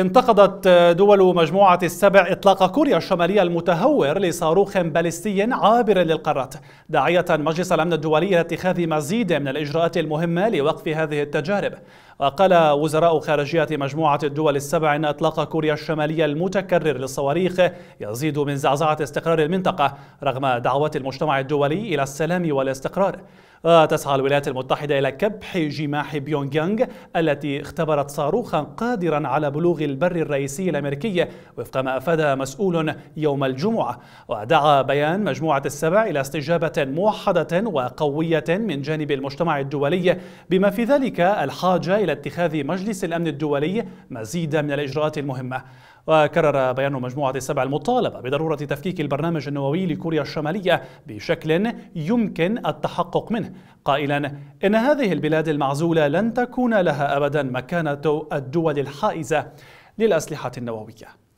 انتقدت آه، دول مجموعة السبع إطلاق كوريا الشمالية المتهور لصاروخ باليستي عابر للقارات داعية مجلس الأمن الدولي لاتخاذ مزيد من الإجراءات المهمة لوقف هذه التجارب وقال وزراء خارجية مجموعة الدول السبع أن إطلاق كوريا الشمالية المتكرر للصواريخ يزيد من زعزعة استقرار المنطقة رغم دعوات المجتمع الدولي إلى السلام والاستقرار وتسعى الولايات المتحدة إلى كبح جماح بيونغيانغ التي اختبرت صاروخا قادرا على بلوغ البر الرئيسي الأمريكي وفق ما أفاد مسؤول يوم الجمعة ودعا بيان مجموعة السبع إلى استجابة موحدة وقوية من جانب المجتمع الدولي بما في ذلك الحاجة إلى إلى اتخاذ مجلس الأمن الدولي مزيدا من الإجراءات المهمة وكرر بيان مجموعة السبع المطالبة بضرورة تفكيك البرنامج النووي لكوريا الشمالية بشكل يمكن التحقق منه قائلا إن هذه البلاد المعزولة لن تكون لها أبدا مكانة الدول الحائزة للأسلحة النووية